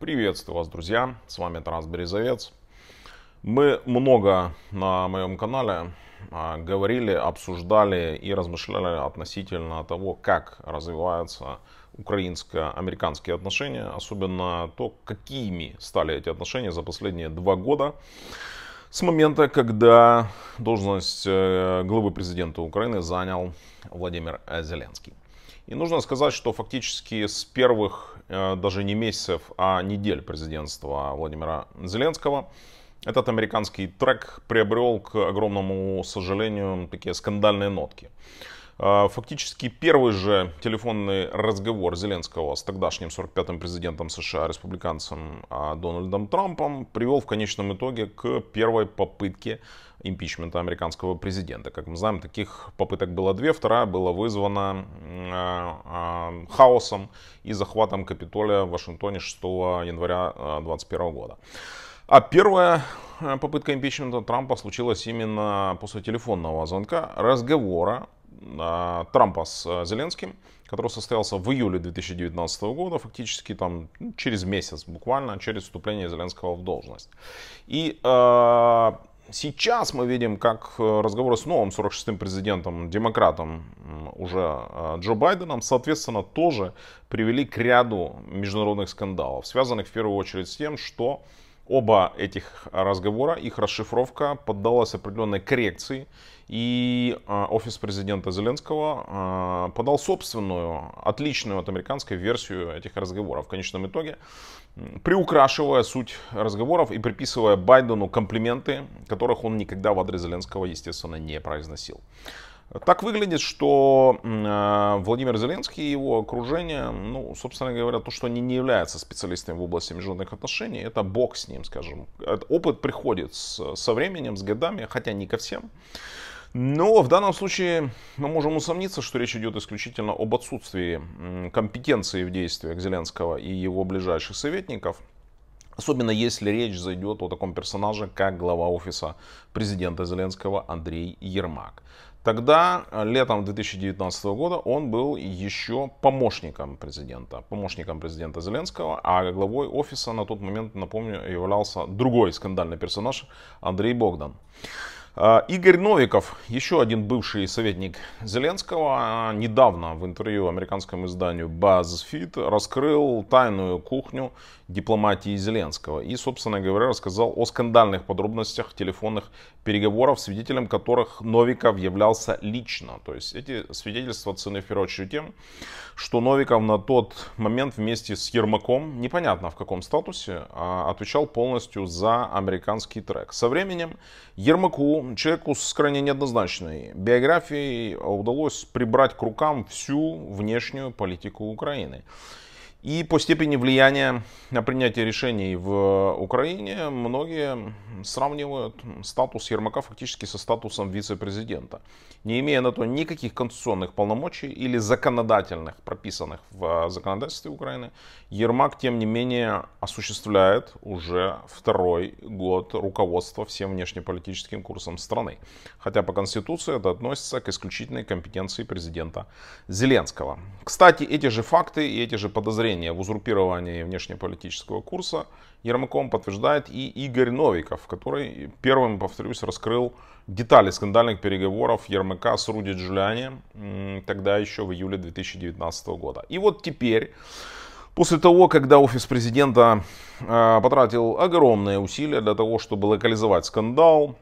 Приветствую вас, друзья! С вами Тарас Березовец. Мы много на моем канале а, говорили, обсуждали и размышляли относительно того, как развиваются украинско-американские отношения, особенно то, какими стали эти отношения за последние два года с момента, когда должность э, главы президента Украины занял Владимир Зеленский. И нужно сказать, что фактически с первых Э, даже не месяцев, а недель президентства Владимира Зеленского. Этот американский трек приобрел, к огромному сожалению, такие скандальные нотки. А, фактически первый же телефонный разговор Зеленского с тогдашним 45-м президентом США, республиканцем а, Дональдом Трампом, привел в конечном итоге к первой попытке импичмента американского президента. Как мы знаем, таких попыток было две. Вторая была вызвана э, э, хаосом и захватом Капитолия в Вашингтоне 6 января 2021 года. А первая э, попытка импичмента Трампа случилась именно после телефонного звонка, разговора а, Трампа с э, Зеленским, который состоялся в июле 2019 года, фактически там ну, через месяц, буквально через вступление Зеленского в должность. И э, сейчас мы видим, как э, разговоры с новым 46-м президентом, демократом уже Джо Байденом, соответственно, тоже привели к ряду международных скандалов, связанных в первую очередь с тем, что Оба этих разговора, их расшифровка поддалась определенной коррекции, и а, офис президента Зеленского а, подал собственную, отличную от американской версию этих разговоров. В конечном итоге, приукрашивая суть разговоров и приписывая Байдену комплименты, которых он никогда в адрес Зеленского, естественно, не произносил. Так выглядит, что э, Владимир Зеленский и его окружение, ну, собственно говоря, то, что они не являются специалистами в области международных отношений, это бог с ним, скажем. Опыт приходит со временем, с годами, хотя не ко всем. Но в данном случае мы можем усомниться, что речь идет исключительно об отсутствии компетенции в действиях Зеленского и его ближайших советников. Особенно если речь зайдет о таком персонаже, как глава офиса президента Зеленского Андрей Ермак. Тогда, э, летом 2019 года, он был еще помощником президента, помощником президента Зеленского, а главой офиса на тот момент, напомню, являлся другой скандальный персонаж Андрей Богдан. А, Игорь Новиков, еще один бывший советник Зеленского, а, недавно в интервью американскому изданию BuzzFeed раскрыл тайную кухню дипломатии Зеленского и, собственно говоря, рассказал о скандальных подробностях телефонных переговоров, свидетелем которых Новиков являлся лично. То есть эти свидетельства цены в первую очередь тем, что Новиков на тот момент вместе с Ермаком, непонятно в каком статусе, а, отвечал полностью за американский трек. Со временем Ермаку ну, человеку с крайне неоднозначной биографией удалось прибрать к рукам всю внешнюю политику Украины. И по степени влияния на принятие решений в Украине многие сравнивают статус Ермака фактически со статусом вице-президента, не имея на то никаких конституционных полномочий или законодательных, прописанных в э, законодательстве Украины. Ермак, тем не менее, осуществляет уже второй год руководства всем внешнеполитическим курсом страны. Хотя по Конституции это относится к исключительной компетенции президента Зеленского. Кстати, эти же факты и эти же подозрения подозрения в узурпировании внешнеполитического курса Ермаком подтверждает и Игорь Новиков, который первым, повторюсь, раскрыл детали скандальных переговоров Ермака с Руди Джулиани тогда еще в июле 2019 года. И вот теперь После того, когда офис президента э, потратил огромные усилия для того, чтобы локализовать скандал,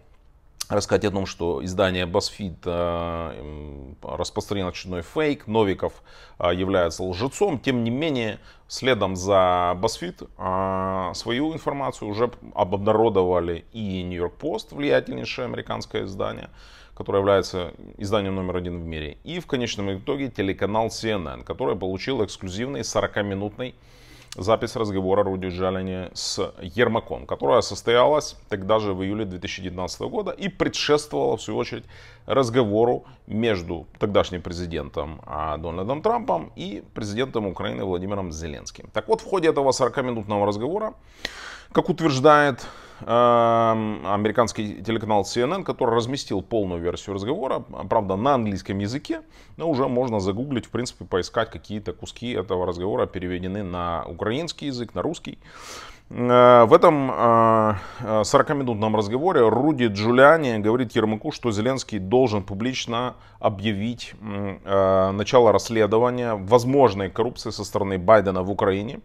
рассказать о том, что издание BuzzFeed э, распространило очередной фейк, Новиков э, является лжецом. Тем не менее, следом за BuzzFeed э, свою информацию уже обнародовали и New York Post, влиятельнейшее американское издание, которое является изданием номер один в мире, и в конечном итоге телеканал CNN, который получил эксклюзивный 40-минутный запись разговора Руди Джалини с Ермаком, которая состоялась тогда же в июле 2019 года и предшествовала, в свою очередь, разговору между тогдашним президентом а, Дональдом Трампом и президентом Украины Владимиром Зеленским. Так вот, в ходе этого 40-минутного разговора, как утверждает Эм, американский телеканал CNN, который разместил полную версию разговора, правда, на английском языке, но уже можно загуглить, в принципе, поискать какие-то куски этого разговора, переведены на украинский язык, на русский. Э, в этом 40-минутном э, э, разговоре Руди Джулиани говорит Ермаку, что Зеленский должен публично объявить начало расследования возможной коррупции со стороны Байдена в Украине.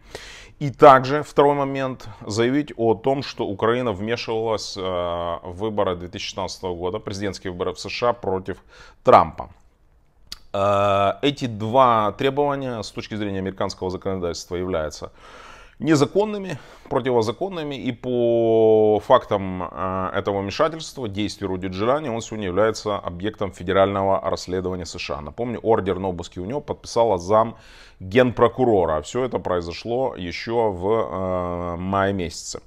И также, второй момент, заявить о том, что Украина вмешивалась э, в выборы 2016 года, президентские выборы в США против Трампа. Э, эти два требования с точки зрения американского законодательства являются незаконными, противозаконными, и по фактам э, этого вмешательства, действий Руди Джирани, он сегодня является объектом федерального расследования США. Напомню, ордер на обыски у него подписала зам генпрокурора. Все это произошло еще в э, мае месяце.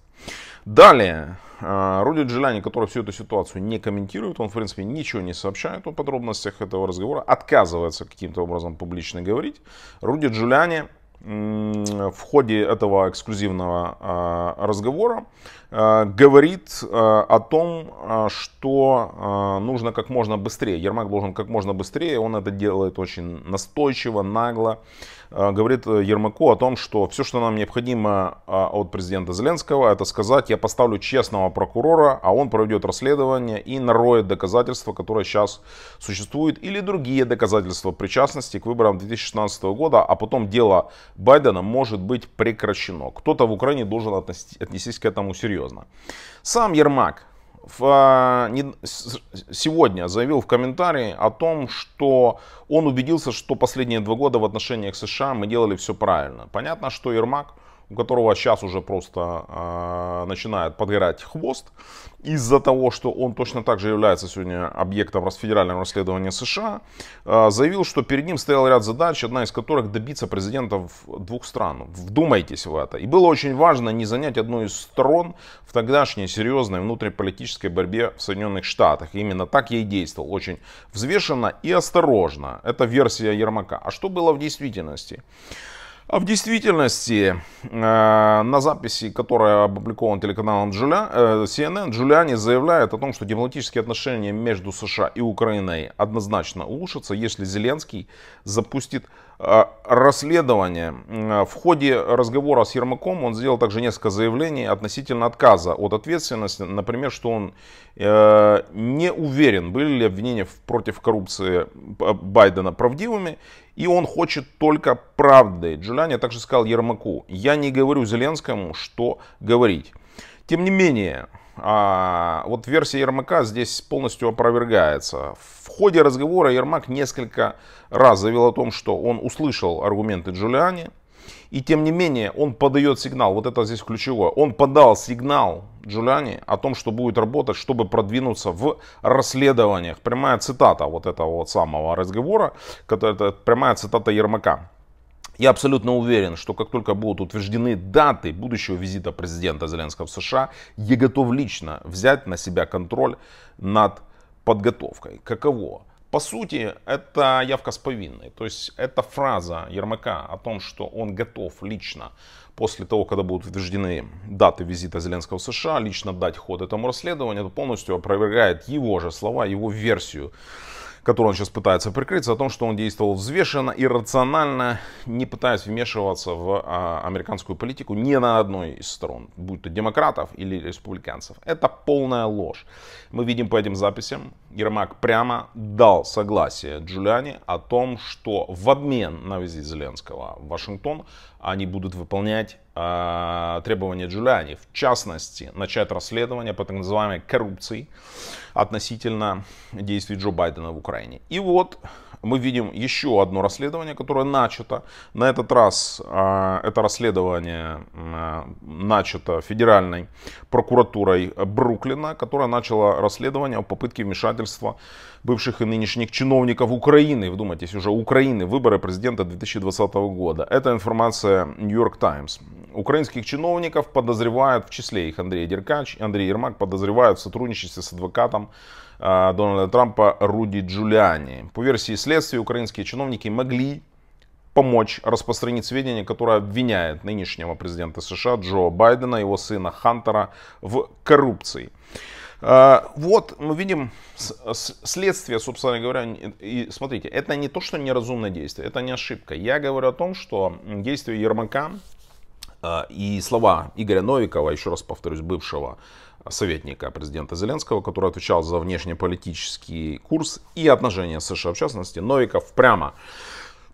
Далее, э, Руди Джеляни, который всю эту ситуацию не комментирует, он, в принципе, ничего не сообщает о подробностях этого разговора, отказывается каким-то образом публично говорить. Руди Джуляни в ходе этого эксклюзивного а, разговора а, говорит а, о том, что нужно как можно быстрее. Ермак должен как можно быстрее, он это делает очень настойчиво, нагло. Э, говорит э, Ермаку о том, что все, что нам необходимо а, от президента Зеленского, это сказать, я поставлю честного прокурора, а он проведет расследование и нароет доказательства, которые сейчас существуют, или другие доказательства причастности к выборам 2016 года, а потом дело Байдена может быть прекращено. Кто-то в Украине должен отнести, отнестись к этому серьезно. Сам Ермак в, а, не, сегодня заявил в комментарии о том, что он убедился, что последние два года в отношениях США мы делали все правильно. Понятно, что Ермак у которого сейчас уже просто э, начинает подгорать хвост из-за того, что он точно так же является сегодня объектом федерального расследования США, э, заявил, что перед ним стоял ряд задач, одна из которых добиться президента двух стран. Вдумайтесь в это. И было очень важно не занять одну из сторон в тогдашней серьезной внутриполитической борьбе в Соединенных Штатах. И именно так я и действовал. Очень взвешенно и осторожно. Это версия Ермака. А что было в действительности? А в действительности э, на записи, которая опубликована телеканалом э, CNN, Джулиани заявляет о том, что дипломатические отношения между США и Украиной однозначно улучшатся, если Зеленский запустит Э, расследования. Э, в ходе разговора с Ермаком он сделал также несколько заявлений относительно отказа от ответственности. Например, что он э, не уверен, были ли обвинения против коррупции Байдена правдивыми, и он хочет только правды. Джулиани также сказал Ермаку, я не говорю Зеленскому, что говорить. Тем не менее, а, вот версия Ермака здесь полностью опровергается. В ходе разговора Ермак несколько раз заявил о том, что он услышал аргументы Джулиани, и тем не менее он подает сигнал, вот это здесь ключевое, он подал сигнал Джулиани о том, что будет работать, чтобы продвинуться в расследованиях. Прямая цитата вот этого вот самого разговора, это прямая цитата Ермака. Я абсолютно уверен, что как только будут утверждены даты будущего визита президента Зеленского в США, я готов лично взять на себя контроль над подготовкой. Каково? По сути, это явка с повинной. То есть это фраза Ермака о том, что он готов лично после того, когда будут утверждены даты визита Зеленского в США, лично дать ход этому расследованию, это полностью опровергает его же слова, его версию которую он сейчас пытается прикрыться, о том, что он действовал взвешенно и рационально, не пытаясь вмешиваться в а, американскую политику ни на одной из сторон, будь то демократов или республиканцев. Это полная ложь. Мы видим по этим записям, Ермак прямо дал согласие Джулиани о том, что в обмен на визит Зеленского в Вашингтон они будут выполнять э, требования Джулиани, в частности, начать расследование по так называемой коррупции относительно действий Джо Байдена в Украине. И вот мы видим еще одно расследование, которое начато. На этот раз э, это расследование э, начато федеральной прокуратурой Бруклина, которая начала расследование о попытке вмешательства бывших и нынешних чиновников Украины, вдумайтесь, уже Украины, выборы президента 2020 года. Эта информация Нью-Йорк Таймс. Украинских чиновников подозревают, в числе их Андрей Деркач, Андрей Ермак, подозревают в сотрудничестве с адвокатом э, Дональда Трампа Руди Джулиани. По версии следствия, украинские чиновники могли помочь распространить сведения, которые обвиняют нынешнего президента США Джо Байдена и его сына Хантера в коррупции. А, вот мы видим следствие, собственно говоря, и смотрите, это не то, что неразумное действие, это не ошибка. Я говорю о том, что действие Ермака а, и слова Игоря Новикова, еще раз повторюсь, бывшего советника президента Зеленского, который отвечал за внешнеполитический курс и отношения с США в частности, Новиков прямо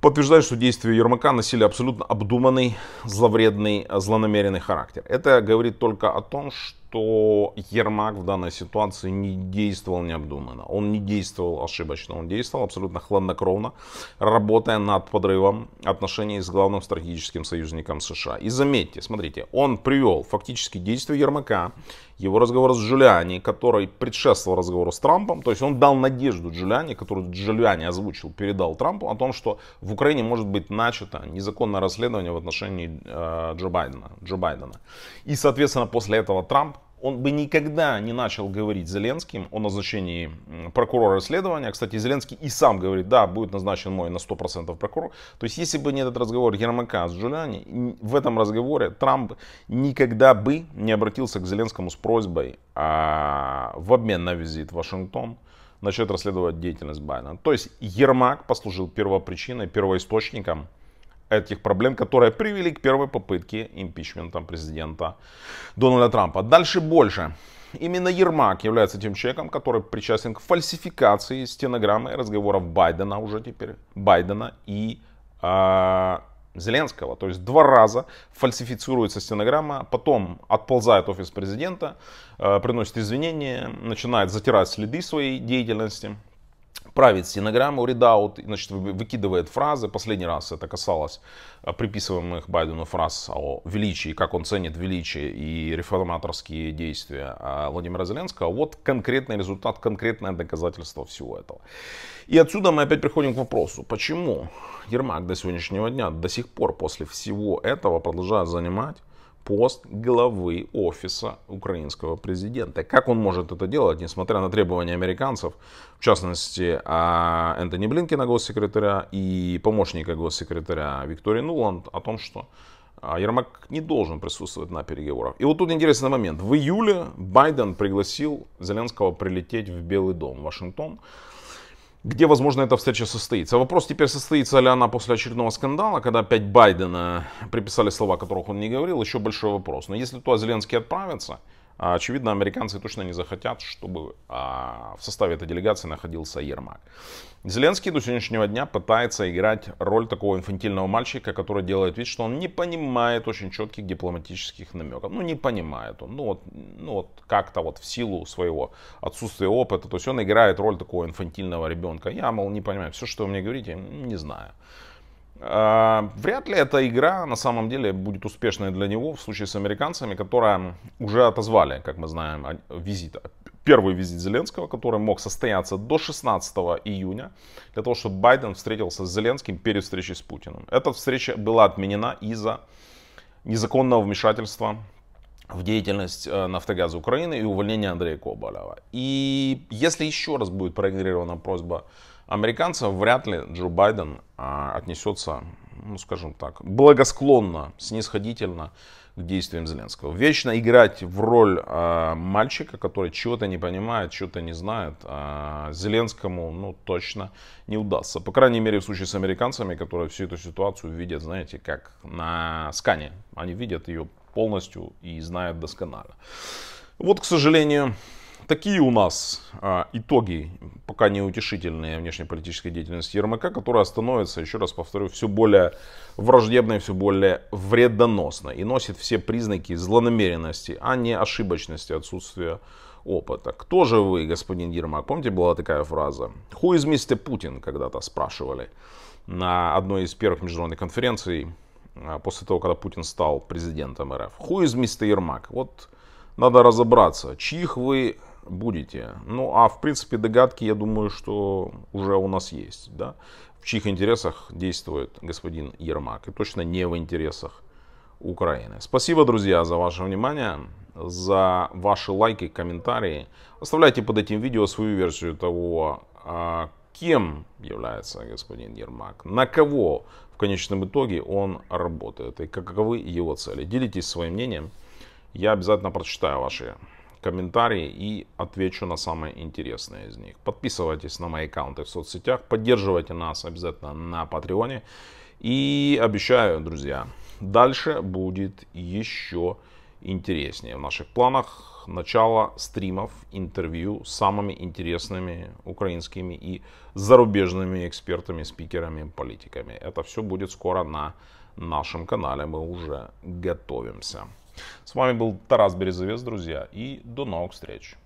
подтверждает, что действия Ермака носили абсолютно обдуманный, зловредный, злонамеренный характер. Это говорит только о том, что что Ермак в данной ситуации не действовал необдуманно. Он не действовал ошибочно, он действовал абсолютно хладнокровно, работая над подрывом отношений с главным стратегическим союзником США. И заметьте, смотрите, он привел фактически действия Ермака, его разговор с Джулиани, который предшествовал разговору с Трампом, то есть он дал надежду Джулиани, которую Джулиани озвучил, передал Трампу о том, что в Украине может быть начато незаконное расследование в отношении э, Джо Байдена. Джо Байдена. И, соответственно, после этого Трамп он бы никогда не начал говорить Зеленским о назначении прокурора расследования. Кстати, Зеленский и сам говорит, да, будет назначен мой на 100% прокурор. То есть, если бы не этот разговор Ермака с Джулиани, в этом разговоре Трамп никогда бы не обратился к Зеленскому с просьбой а, в обмен на визит в Вашингтон начать расследовать деятельность Байдена. То есть, Ермак послужил первопричиной, первоисточником этих проблем, которые привели к первой попытке импичмента президента Дональда Трампа. Дальше больше. Именно Ермак является тем человеком, который причастен к фальсификации стенограммы разговоров Байдена уже теперь, Байдена и э, Зеленского. То есть два раза фальсифицируется стенограмма, потом отползает офис президента, э, приносит извинения, начинает затирать следы своей деятельности – правит стенограмму, редаут, значит, выкидывает фразы. Последний раз это касалось э, приписываемых Байдену фраз о величии, как он ценит величие и реформаторские действия а, Владимира Зеленского. Вот конкретный результат, конкретное доказательство всего этого. И отсюда мы опять приходим к вопросу, почему Ермак до сегодняшнего дня, до сих пор после всего этого продолжает занимать пост главы офиса украинского президента. Как он может это делать, несмотря на требования американцев, в частности, а, Энтони Блинкина, госсекретаря, и помощника госсекретаря Виктории Нуланд о том, что а, Ермак не должен присутствовать на переговорах. И вот тут интересный момент. В июле Байден пригласил Зеленского прилететь в Белый дом, в Вашингтон, где, возможно, эта встреча состоится. Вопрос теперь, состоится ли она после очередного скандала, когда опять Байдена приписали слова, которых он не говорил, еще большой вопрос. Но если туда Зеленский отправится, а, очевидно, американцы точно не захотят, чтобы а, в составе этой делегации находился Ермак. Зеленский до сегодняшнего дня пытается играть роль такого инфантильного мальчика, который делает вид, что он не понимает очень четких дипломатических намеков. Ну, не понимает он. Ну, вот, ну, вот как-то вот в силу своего отсутствия опыта. То есть он играет роль такого инфантильного ребенка. Я, мол, не понимаю. Все, что вы мне говорите, не знаю. А, вряд ли эта игра на самом деле будет успешной для него в случае с американцами, которые уже отозвали, как мы знаем, визит, первый визит Зеленского, который мог состояться до 16 июня, для того, чтобы Байден встретился с Зеленским перед встречей с Путиным. Эта встреча была отменена из-за незаконного вмешательства в деятельность э, нафтогаза Украины и увольнения Андрея Коболева. И если еще раз будет проигнорирована просьба американцев вряд ли Джо Байден а, отнесется, ну скажем так, благосклонно, снисходительно к действиям Зеленского. Вечно играть в роль э, мальчика, который чего-то не понимает, чего-то не знает, э, Зеленскому, ну, точно не удастся. По крайней мере, в случае с американцами, которые всю эту ситуацию видят, знаете, как на скане. Они видят ее полностью и знают досконально. Вот, к сожалению, такие у нас а, итоги, пока неутешительные внешнеполитической деятельности Ермака, которая становится, еще раз повторю, все более враждебной, все более вредоносной и носит все признаки злонамеренности, а не ошибочности, отсутствия опыта. Кто же вы, господин Ермак? Помните, была такая фраза? Who is Mr. Putin? Когда-то спрашивали на одной из первых международных конференций а, после того, когда Путин стал президентом РФ. Who is Mr. Ермак? Вот надо разобраться, чьих вы будете. Ну, а в принципе догадки, я думаю, что уже у нас есть, да, в чьих интересах действует господин Ермак, и точно не в интересах Украины. Спасибо, друзья, за ваше внимание, за ваши лайки, комментарии. Оставляйте под этим видео свою версию того, а, кем является господин Ермак, на кого в конечном итоге он работает и каковы его цели. Делитесь своим мнением. Я обязательно прочитаю ваши комментарии и отвечу на самые интересные из них. Подписывайтесь на мои аккаунты в соцсетях, поддерживайте нас обязательно на Патреоне. И обещаю, друзья, дальше будет еще интереснее. В наших планах начало стримов, интервью с самыми интересными украинскими и зарубежными экспертами, спикерами, политиками. Это все будет скоро на нашем канале. Мы уже готовимся. С вами был Тарас Березовец, друзья, и до новых встреч.